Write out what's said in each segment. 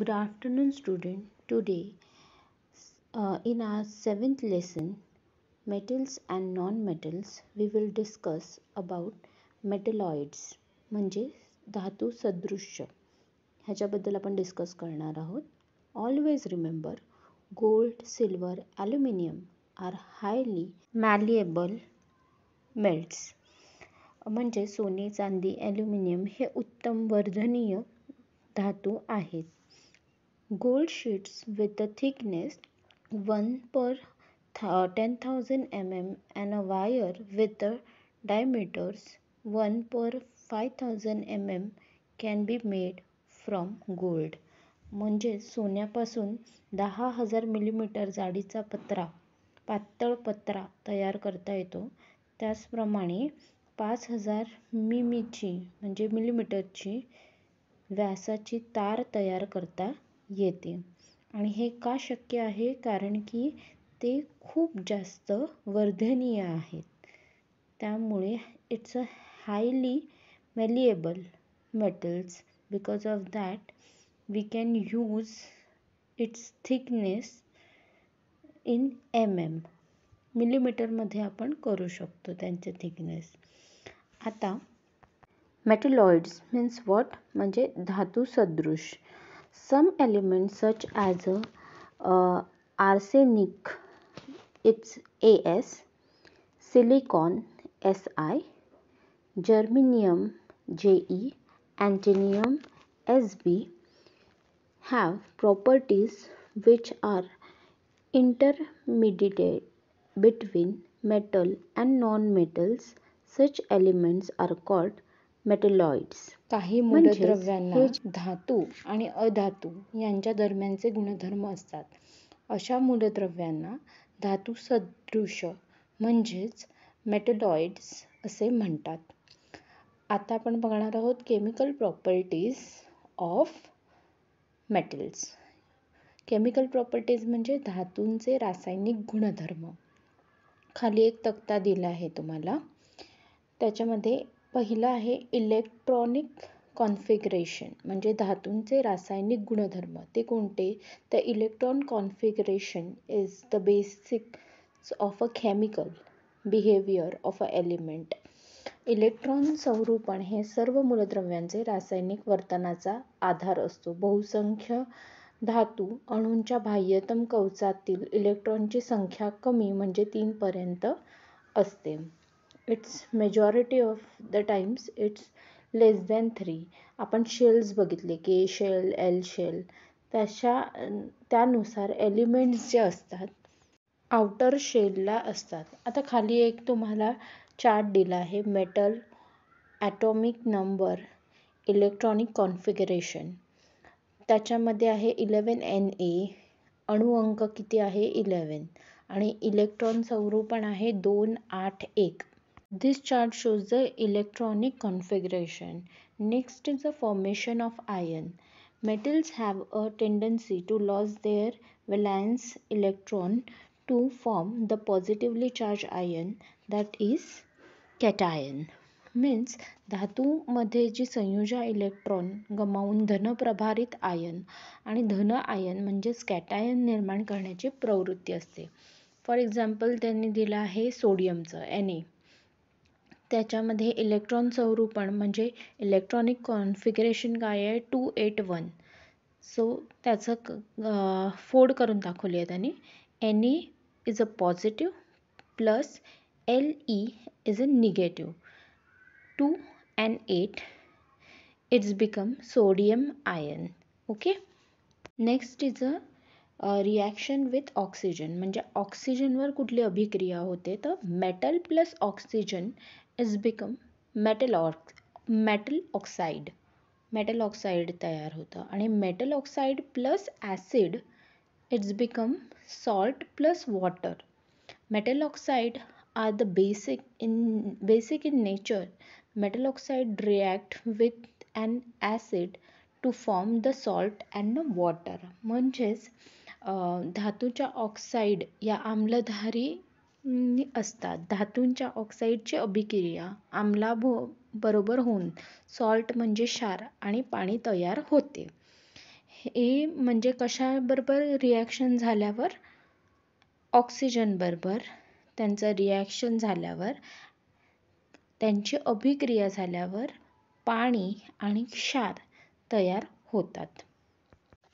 Good afternoon student. Today, uh, in our seventh lesson, metals and non-metals, we will discuss about metalloids म्हणजे धातू सदृश्य ह्याच्याबद्दल आपण discuss करणार आहोत always remember gold silver aluminium are highly malleable melts म्हणजे सोने चांदी ॲल्युमिनियम हे उत्तम वर्धनीय धातू आहेत gold sheets with the thickness 1 per 10,000 mm and a wire with the diameters 1 per 5000 mm can be made from gold म्हणजे सोन्यापासून दहा हजार मिलीमीटर जाडीचा पत्रा पातळ पत्रा तयार करता येतो त्याचप्रमाणे पाच हजार मिमीची म्हणजे मिलीमीटरची व्यासाची तार तयार करता येते आणि हे का शक्य आहे कारण की ते खूप जास्त वर्धनीय आहेत त्यामुळे it's a highly malleable metals because of that we can use its thickness in M M मिलीमीटरमध्ये आपण करू शकतो त्यांचे थिकनेस आता मेटलॉइड्स मीन्स वॉट म्हणजे धातू सदृश Some elements such as uh, arsenic, it's As, silicon, Si, germanium, Je, antinium Sb, have properties which are intermediate between metal and non-metals. Such elements are called metalloids काही मूलद्रव्यांना धातू आणि अधातू यांच्या दरम्यानचे गुणधर्म असतात. अशा मूलद्रव्यांना सदृश म्हणजेच मेटलॉइड्स असे म्हणतात. आता आपण बघणार आहोत chemical properties of metals. Chemical properties म्हणजे धातूंचे रासायनिक गुणधर्म. खाली एक तक्ता दिला आहे तुम्हाला त्याच्यामध्ये पहिलं आहे इलेक्ट्रॉनिक कॉन्फिगरेशन म्हणजे धातूंचे रासायनिक गुणधर्म ते कोणते तर electron configuration is the basic of a chemical behaviour of a element electron संरूपण हे सर्व मूलद्रव्यांचे रासायनिक वर्तनाचा आधार असतो बहुसंख्य धातू अणूंच्या बाह्यतम कवचातील इलेक्ट्रॉनची संख्या कमी म्हणजे तीनपर्यंत असते it's majority of the times it's less than three आपण शेल्स बघितले के शेल एल शेल त्याच्या त्यानुसार एलिमेंट्स जे असतात आउटर शेलला असतात आता खाली एक तुम्हाला चार्ट दिला आहे metal atomic number electronic configuration त्याच्यामध्ये आहे इलेवन एन ए अणुअंक किती आहे इलेवन आणि इलेक्ट्रॉन स्वरूपण आहे दोन आठ एक This chart shows the electronic configuration. Next is the formation of ion. Metals have a tendency to lose their valence electron to form the positively charged ion that is cation. Means धातूमध्ये जी संयुजा electron गमावून धनप्रभारित ion आणि धन ion म्हणजेच cation निर्माण करण्याची प्रवृत्ती असते फॉर एक्झाम्पल त्यांनी दिलं आहे सोडियमचं एन ए त्याच्यामध्ये इलेक्ट्रॉन संरूपण म्हणजे इलेक्ट्रॉनिक कॉन्फिगरेशन काय आहे टू एट वन सो त्याचं क फोड करून दाखवली आहे त्यांनी N E is a positive plus L E is a negative two and eight it's become sodium ion okay next is a reaction with oxygen म्हणजे ऑक्सिजनवर कुठली अभिक्रिया होते तर metal plus oxygen is become metal or metal oxide metal oxide तयार होतं आणि metal oxide plus acid it's become salt plus water metal oxide are the basic in basic in nature metal oxide react with an acid to form the salt and water म्हणजेच धातूच्या oxide या आम्लधारी असतात धातूंच्या ऑक्साईडची अभिक्रिया भो बरोबर होऊन salt म्हणजे क्षार आणि पाणी तयार होते हे म्हणजे कशाबरोबर रिॲक्शन झाल्यावर ऑक्सिजनबरोबर त्यांचं रिॲक्शन झाल्यावर त्यांची अभिक्रिया झाल्यावर पाणी आणि क्षार तयार होतात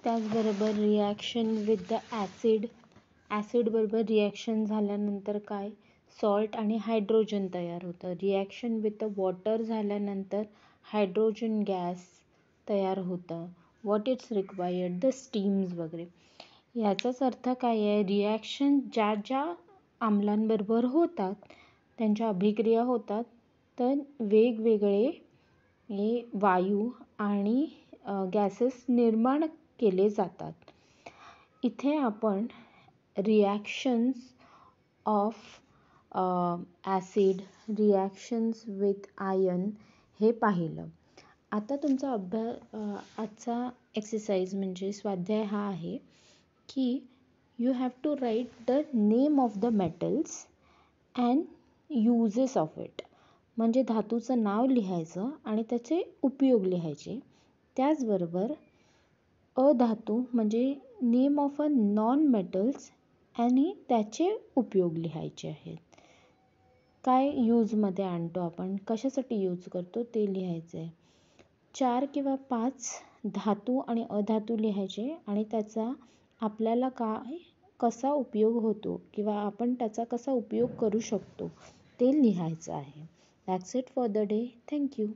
त्याचबरोबर रिॲक्शन विथ द ॲसिड ॲसिडबरोबर रिॲक्शन झाल्यानंतर काय सॉल्ट आणि हायड्रोजन तयार होतं रिॲक्शन विथ द वॉटर झाल्यानंतर हायड्रोजन गॅस तयार होतं what it's required the steams वगैरे याचाच अर्थ काय आहे रिॲक्शन ज्या ज्या आम्लांबरोबर होतात त्यांच्या अभिक्रिया होतात तर वेगवेगळे हे वायू आणि गॅसेस निर्माण केले जातात इथे आपण reactions of uh, acid reactions with iron हे पाहिलं आता तुमचा अभ्यास आजचा एक्सरसाइज म्हणजे स्वाध्याय हा आहे की you have to write the name of the metals and uses of it म्हणजे धातूचं नाव लिहायचं आणि त्याचे उपयोग लिहायचे त्याचबरोबर अधातू म्हणजे name of a non metals आणि त्याचे उपयोग लिहायचे आहेत काय यूजमध्ये आणतो आपण कशासाठी यूज करतो ते लिहायचं आहे चार किंवा पाच धातू आणि अधातू लिहायचे आणि त्याचा आपल्याला काय कसा उपयोग होतो किंवा आपण त्याचा कसा उपयोग करू शकतो ते लिहायचं आहे that's for the day thank you